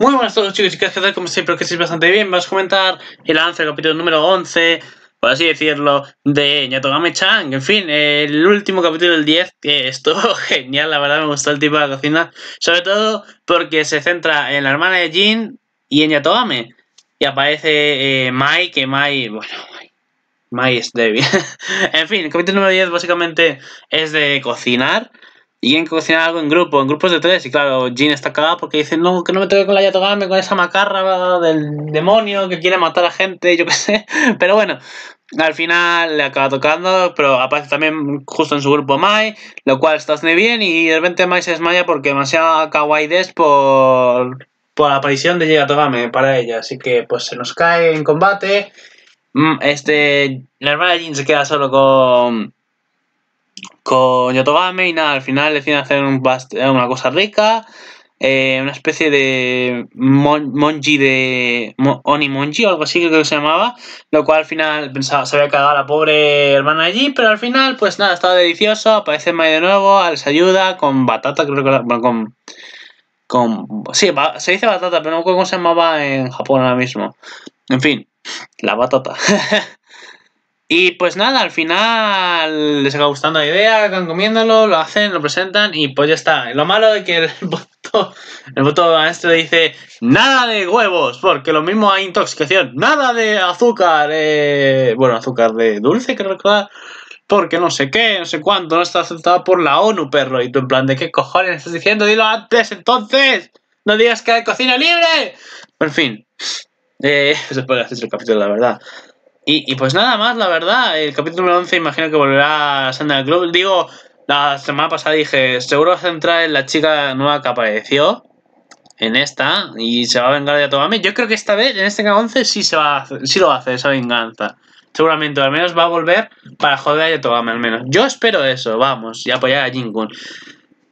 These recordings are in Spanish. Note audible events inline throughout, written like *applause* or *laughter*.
Muy buenas a todos chicos y chicas, que tal? Como siempre, que estéis bastante bien. Vamos a comentar el avance del capítulo número 11, por así decirlo, de Yatogame Chang. En fin, el último capítulo del 10, que estuvo *laughs* genial, la verdad me gustó el tipo de cocina. Sobre todo porque se centra en la hermana de Jin y en Yatogame. Y aparece eh, Mai, que Mai, bueno, Mai es débil. *laughs* en fin, el capítulo número 10 básicamente es de cocinar. Y en cocinar algo en grupo, en grupos de tres. Y claro, Jin está cagado porque dice, no, que no me toque con la Yatogame, con esa macarra del demonio que quiere matar a gente, *laughs* yo qué sé. Pero bueno, al final le acaba tocando, pero aparece también justo en su grupo Mai, lo cual está muy bien. Y de repente Mai se desmaya porque demasiado kawaii es por, por la aparición de Yatogame para ella. Así que pues se nos cae en combate. Mm, este, la hermana Jean se queda solo con con Yotogame y nada, al final deciden hacer eh, una cosa rica, eh, una especie de monji de Oni Monji o algo así creo que se llamaba, lo cual al final pensaba, se había cagado la pobre hermana allí, pero al final pues nada, estaba delicioso, aparece Mai de nuevo, les ayuda con batata, creo que bueno, con... Con, sí, se dice batata, pero no recuerdo cómo se llamaba en Japón ahora mismo. En fin, la batata. *laughs* Y pues nada, al final les acaba gustando la idea, acaban comiéndolo, lo hacen, lo presentan y pues ya está. Lo malo es que el *laughs* voto, el voto dice nada de huevos, porque lo mismo hay intoxicación, nada de azúcar, eh, bueno, azúcar de dulce, creo que porque no sé qué, no sé cuánto, no está aceptado por la ONU, perro. Y tú en plan, ¿de qué cojones estás diciendo? Dilo antes, entonces. No digas que hay cocina libre. En fin, eh, *laughs* puede ser el capítulo, la verdad. Y, pues nada más, la verdad. El capítulo 11 imagino que volverá a Sandra Club. Digo, la semana pasada dije, seguro va a entrar en la chica nueva que apareció. En esta. Y se va a vengar de Yatogame. Yo creo que esta vez, en este capítulo 11 sí, se va a sí lo hace esa venganza. Seguramente, al menos va a volver para joder a Yatogame al menos. Yo espero eso, vamos. Y apoyar a Jinkun.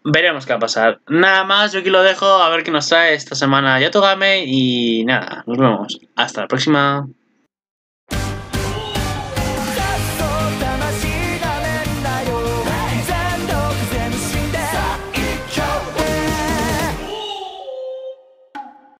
Veremos qué va a pasar. Nada más, yo aquí lo dejo. A ver qué nos trae esta semana Yatogame. Y nada, nos vemos. Hasta la próxima.